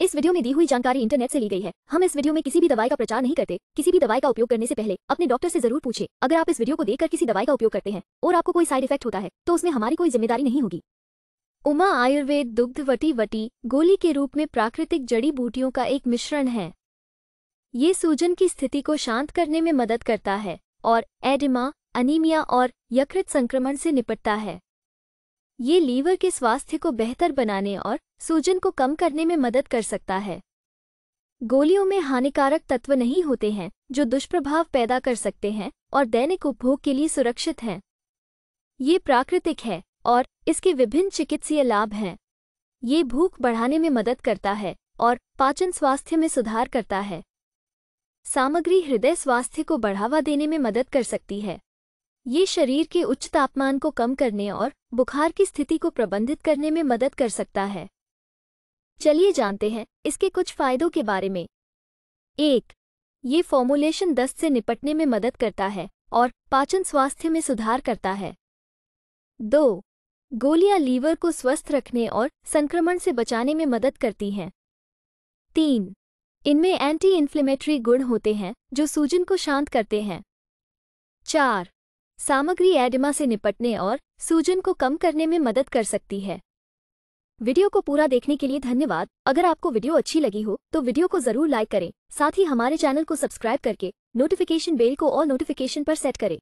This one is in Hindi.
इस वीडियो में दी हुई जानकारी इंटरनेट से ली गई है हम इस वीडियो में किसी भी दवाई का प्रचार नहीं करते किसी भी दवाई का उपयोग करने से पहले अपने डॉक्टर से जरूर पूछे अगर आप इस वीडियो को देखकर किसी दवाई का उपयोग करते हैं और आपको कोई साइड इफेक्ट होता है तो उसमें हमारी कोई जिम्मेदारी नहीं होगी उमा आयुर्वेद दुग्ध वटी वटी गोली के रूप में प्राकृतिक जड़ी बूटियों का एक मिश्रण है ये सूजन की स्थिति को शांत करने में मदद करता है और एडिमा अनीमिया और यकृत संक्रमण से निपटता है ये लीवर के स्वास्थ्य को बेहतर बनाने और सूजन को कम करने में मदद कर सकता है गोलियों में हानिकारक तत्व नहीं होते हैं जो दुष्प्रभाव पैदा कर सकते हैं और दैनिक उपभोग के लिए सुरक्षित हैं ये प्राकृतिक है और इसके विभिन्न चिकित्सीय लाभ हैं ये भूख बढ़ाने में मदद करता है और पाचन स्वास्थ्य में सुधार करता है सामग्री हृदय स्वास्थ्य को बढ़ावा देने में मदद कर सकती है ये शरीर के उच्च तापमान को कम करने और बुखार की स्थिति को प्रबंधित करने में मदद कर सकता है चलिए जानते हैं इसके कुछ फायदों के बारे में एक ये फॉर्मुलेशन दस्त से निपटने में मदद करता है और पाचन स्वास्थ्य में सुधार करता है दो गोलियां लीवर को स्वस्थ रखने और संक्रमण से बचाने में मदद करती हैं तीन इनमें एंटी इन्फ्लेमेटरी गुण होते हैं जो सूजन को शांत करते हैं चार सामग्री एडिमा से निपटने और सूजन को कम करने में मदद कर सकती है वीडियो को पूरा देखने के लिए धन्यवाद अगर आपको वीडियो अच्छी लगी हो तो वीडियो को जरूर लाइक करें साथ ही हमारे चैनल को सब्सक्राइब करके नोटिफिकेशन बेल को और नोटिफिकेशन पर सेट करें